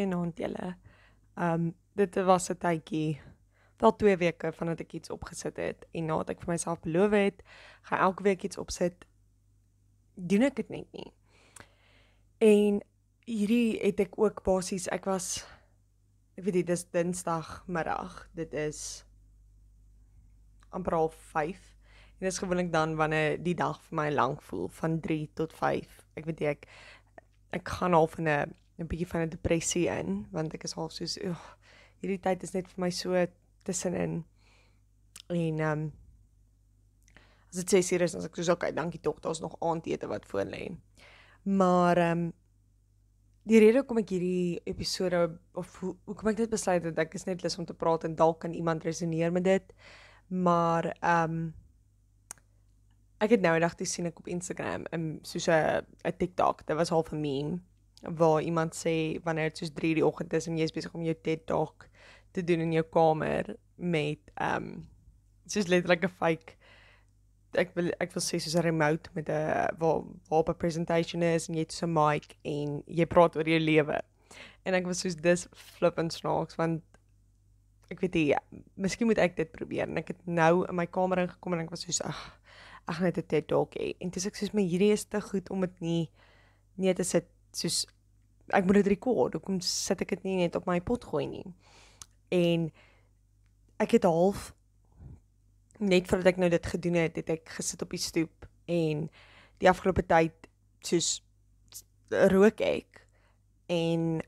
goeienaand julle. Um ehm, dit was 'n tydjie wel 2 weke vandat ek iets opgesit het en nadat ek vir myself beloof het gaan elke week iets opsit doen ek dit net nie. En hierdie het ek ook basies ek was ek weet nie dis Dinsdag middag. Dit is amper al 5 en dit is gewoonlik dan wanneer die dag vir my lank voel van 3 tot 5. Ek weet nie, ek ek gaan half in 'n 'n bietjie van 'n depressie in want ek is half soos ugh hierdie tyd is net vir my so tussenin en um as dit sies hier is as ek soos okay dankie tog daar's nog aandete wat voor lê maar um die rede hoekom ek hierdie episode of hoekom ek dit besluit het ek is net lus om te praat en dalk kan iemand resoneer met dit maar um Ek het nou eendag gesien ek op Instagram 'n soos 'n TikTok. Dit was half 'n meme waar iemand sê wanneer dit soos 3:00 die oggend is en jy is besig om jou TED Talk te doen in jou kamer met ehm um, soos letterlik 'n fake ek wil ek wil sê soos 'n remote met 'n waar waar 'n presentation is en jy het so 'n mic en jy praat oor jou lewe. En ek was soos dis flippend snaaks want ek weet jy, miskien moet ek dit probeer en ek het nou in my kamer ingekom en ek was soos ag ag net 'n TED Talk hê. En dis ek soos my hierdie is te goed om dit nie nee te sit soos ek moet nou dit rekord. Hoekom sit ek dit nie net op my pot gooi nie? En ek het half net voordat ek nou dit gedoen het, het ek gesit op die stoep en die afgelope tyd soos rook ek en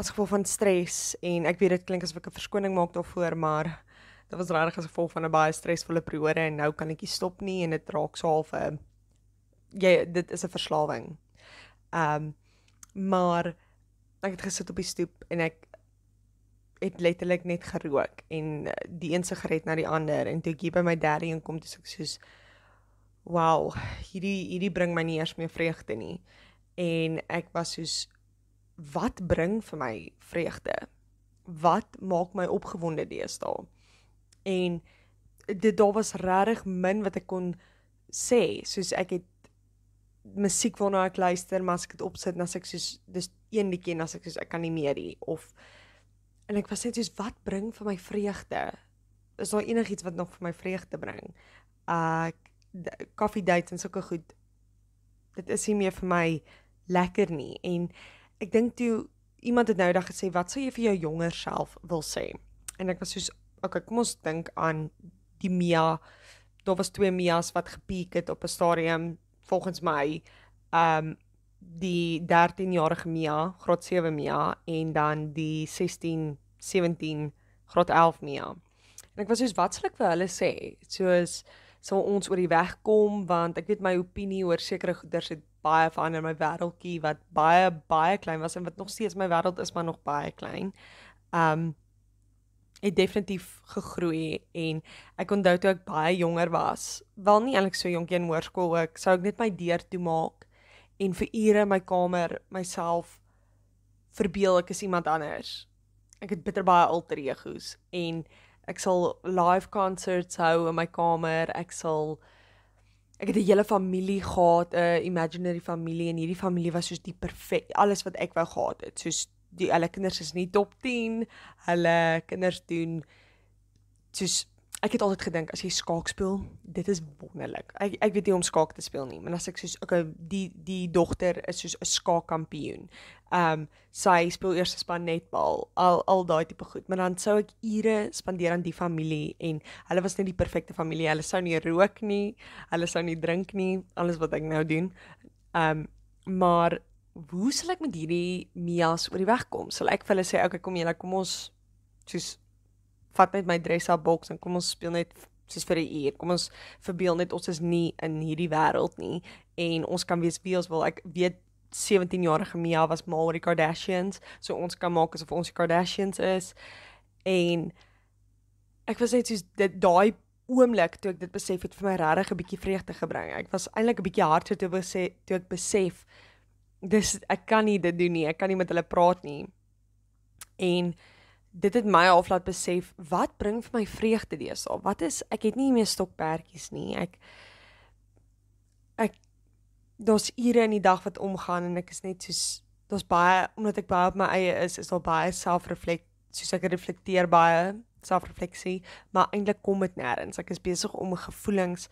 as gevolg van stres en ek weet dit klink asof ek 'n verskoning maak daarvoor, maar dit was regtig as gevolg van 'n baie stresvolle periode en nou kan ek nie stop nie en dit raak so half 'n jy dit is 'n verslawing. Ehm um, maar ek het gesit op die stoep en ek het letterlik net gerook en eh, die een sigaret na die ander en toe ek hier by my daddy inkom toe ek soos wow, hierdie hierdie bring my nie eers meer vreugde nie. En ek was soos wat bring vir my vreugde? Wat maak my opgewonde deesdae? En dit daar was regtig min wat ek kon sê, soos ek het musiek waarna ek luister, maar as ek dit opsit en as ek soos dis een liedjie en as ek soos ek kan nie meer nie of en ek was net soos wat bring vir my vreugde? Is daar enigiets wat nog vir my vreugde bring? Ek uh, koffie dates en sulke goed. Dit is nie meer vir my lekker nie en ek dink toe iemand het nou daag gesê wat sou jy vir jou jonger self wil sê? En ek was soos okay, kom ons dink aan die Mia. Daar was twee Mia's wat gepiek het op 'n stadium volgens my ehm um, die 13-jarige Mia, graad 7 Mia en dan die 16, 17 graad 11 Mia. En ek was soos wat sal ek vir hulle sê? Soos sal ons oor die weg kom want ek weet my opinie oor sekere goeder se baie verander my wêreldjie wat baie baie klein was en wat nog steeds my wêreld is maar nog baie klein. Ehm um, het definitief gegroei en ek onthou toe ek baie jonger was, wel nie eintlik so jonkie in hoërskool ook, sou ek net my deur toemaak en vir ure in my kamer myself verbeel ek is iemand anders. Ek het bitter baie alter egos en ek sal live concerts hou in my kamer, ek sal ek het 'n hele familie gehad, 'n imaginary familie en hierdie familie was soos die perfek alles wat ek wou gehad het, soos die hulle kinders is nie top 10. Hulle kinders doen soos ek het altyd gedink as jy skaak speel, dit is wonderlik. Ek ek weet nie om skaak te speel nie, maar as ek soos okay, die die dogter is soos 'n skaakkampioen. Um sy speel eers span netbal, al al daai tipe goed, maar dan sou ek ure spandeer aan die familie en hulle was net die perfekte familie. Hulle sou nie rook nie, hulle sou nie drink nie, alles wat ek nou doen. Um maar hoe sal ek met hierdie Mias oor die weg kom? Sal ek vir hulle sê, "Oké, okay, kom julle, kom ons soos vat net my dressa box en kom ons speel net soos vir 'n uur. Kom ons verbeel net ons is nie in hierdie wêreld nie en ons kan wees wie ons wil. Ek weet 17-jarige Mia was mal oor die Kardashians, so ons kan maak asof ons die Kardashians is. En ek was net soos dit daai oomblik toe ek dit besef het vir my regtig 'n bietjie vreugde gebring. Ek was eintlik 'n bietjie hartseer toe ek besef, toe ek besef dis ek kan nie dit doen nie. Ek kan nie met hulle praat nie. En dit het my half laat besef wat bring vir my vreugde deesdae. Wat is ek het nie meer stokperdjies nie. Ek ek daar's ure in die dag wat omgaan en ek is net soos daar's baie omdat ek baie op my eie is, is daar baie selfreflek soos ek reflekteer baie selfrefleksie, maar eintlik kom dit nêrens. Ek is besig om gevoelings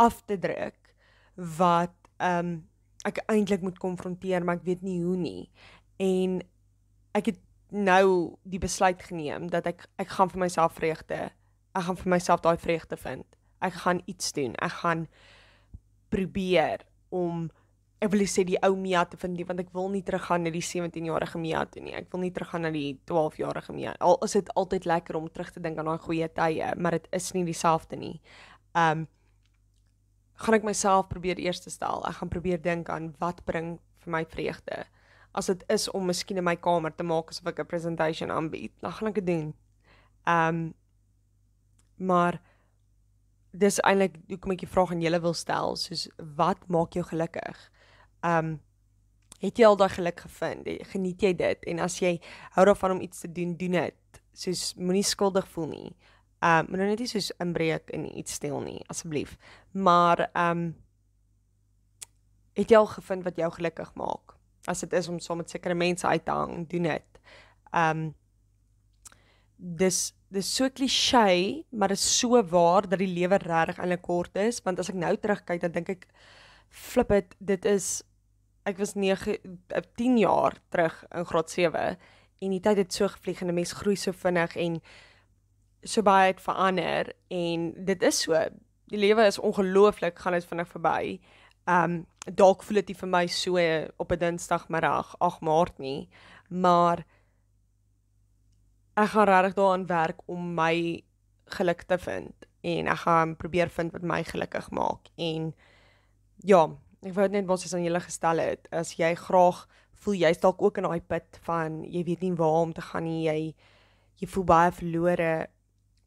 af te druk wat ehm um, ek eintlik moet konfronteer, maar ek weet nie hoe nie. En ek het nou die besluit geneem dat ek ek gaan vir myself vreugde. Ek gaan vir myself daai vreugde vind. Ek gaan iets doen. Ek gaan probeer om ek wil sê die ou Mia te vind, want ek wil nie teruggaan na die 17-jarige Mia toe nie. Ek wil nie teruggaan na die 12-jarige Mia. Al is dit altyd lekker om terug te dink aan daai goeie tye, maar dit is nie dieselfde nie. Um gaan ek myself probeer eers stel. Ek gaan probeer dink aan wat bring vir my vreugde. As dit is om miskien in my kamer te maak asof ek 'n presentasie aanbied, dan gaan ek dit doen. Ehm um, maar dis eintlik hoekom ek die vraag aan julle wil stel, soos wat maak jou gelukkig? Ehm um, het jy al daai geluk gevind? Geniet jy dit? En as jy hou daarvan om iets te doen, doen dit. Soos moenie skuldig voel nie. Ehm um, moet nou net soos inbreek en iets steel nie asseblief. Maar ehm um, het jy al gevind wat jou gelukkig maak? As dit is om saam so met sekere mense uit te hang, doen dit. Ehm um, dis dis so klisjé, maar dit is so waar dat die lewe regtig eintlik kort is, want as ek nou terugkyk dan dink ek flip dit, dit is ek was 9 10 eh, jaar terug in graad 7 en die tyd het so gevlieg en 'n mens groei so vinnig en so baie het verander en dit is so. Die lewe is ongelooflik, gaan dit vinnig verby. Um dalk voel dit vir my so op 'n Dinsdagmiddag, 8 Maart nie, maar ek gaan regtig daaraan werk om my geluk te vind en ek gaan probeer vind wat my gelukkig maak en ja, ek wou net wat ons aan julle gestel het, as jy graag voel jy's dalk ook in daai put van jy weet nie waar om te gaan nie, jy jy voel baie verlore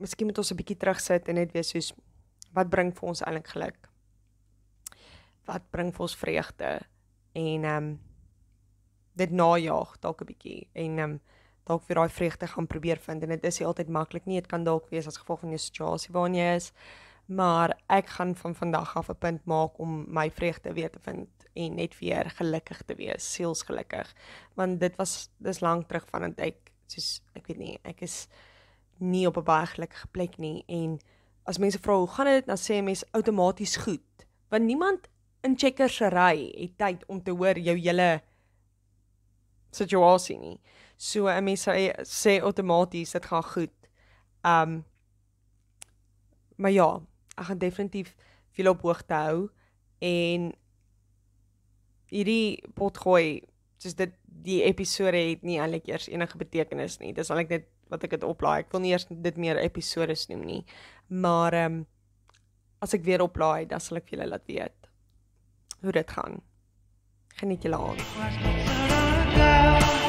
miskien moet ons 'n bietjie terugsit en net weer soos wat bring vir ons eintlik geluk? Wat bring vir ons vreugde? En ehm um, dit najaag dalk 'n bietjie en ehm um, dalk vir daai vreugde gaan probeer vind en dit is nie altyd maklik nie. Dit kan dalk wees as gevolg van jou situasie waarin jy is. Maar ek gaan van vandag af 'n punt maak om my vreugde weer te vind en net weer gelukkig te wees, sielsgelukkig. Want dit was dis lank terug vandat ek soos ek weet nie, ek is nie op 'n baie gelukkige plek nie en as mense vra hoe gaan dit, dan sê mense outomaties goed, want niemand in checkersery het tyd om te hoor jou hele situasie nie. So 'n mens sê sê outomaties dit gaan goed. Um maar ja, ek gaan definitief veel op hoogte hou en hierdie potgooi soos dit die episode het nie al ek eers enige betekenis nie. Dis al ek net wat ek dit oplaai. Ek wil nie eers dit meer episode noem nie. Maar ehm um, as ek weer oplaai, dan sal ek vir julle laat weet hoe dit gaan. Geniet julle aand.